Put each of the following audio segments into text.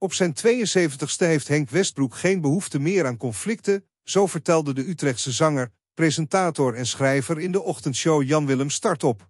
Op zijn 72ste heeft Henk Westbroek geen behoefte meer aan conflicten, zo vertelde de Utrechtse zanger, presentator en schrijver in de ochtendshow Jan-Willem Startop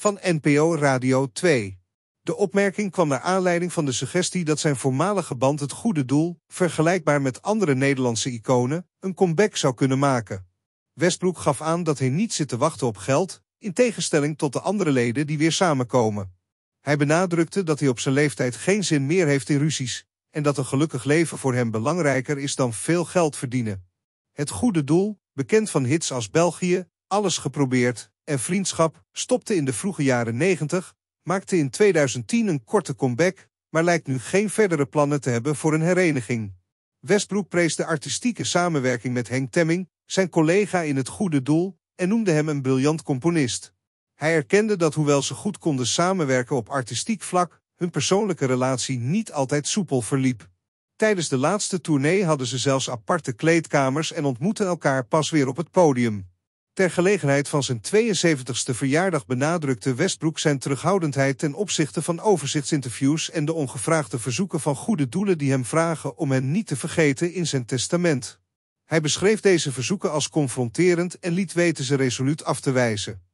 van NPO Radio 2. De opmerking kwam naar aanleiding van de suggestie dat zijn voormalige band het goede doel, vergelijkbaar met andere Nederlandse iconen, een comeback zou kunnen maken. Westbroek gaf aan dat hij niet zit te wachten op geld, in tegenstelling tot de andere leden die weer samenkomen. Hij benadrukte dat hij op zijn leeftijd geen zin meer heeft in ruzies, en dat een gelukkig leven voor hem belangrijker is dan veel geld verdienen. Het goede doel, bekend van hits als België, alles geprobeerd en vriendschap, stopte in de vroege jaren 90, maakte in 2010 een korte comeback, maar lijkt nu geen verdere plannen te hebben voor een hereniging. Westbroek prees de artistieke samenwerking met Henk Temming, zijn collega in het goede doel, en noemde hem een briljant componist. Hij erkende dat hoewel ze goed konden samenwerken op artistiek vlak, hun persoonlijke relatie niet altijd soepel verliep. Tijdens de laatste tournee hadden ze zelfs aparte kleedkamers en ontmoetten elkaar pas weer op het podium. Ter gelegenheid van zijn 72ste verjaardag benadrukte Westbroek zijn terughoudendheid ten opzichte van overzichtsinterviews en de ongevraagde verzoeken van goede doelen die hem vragen om hen niet te vergeten in zijn testament. Hij beschreef deze verzoeken als confronterend en liet weten ze resoluut af te wijzen.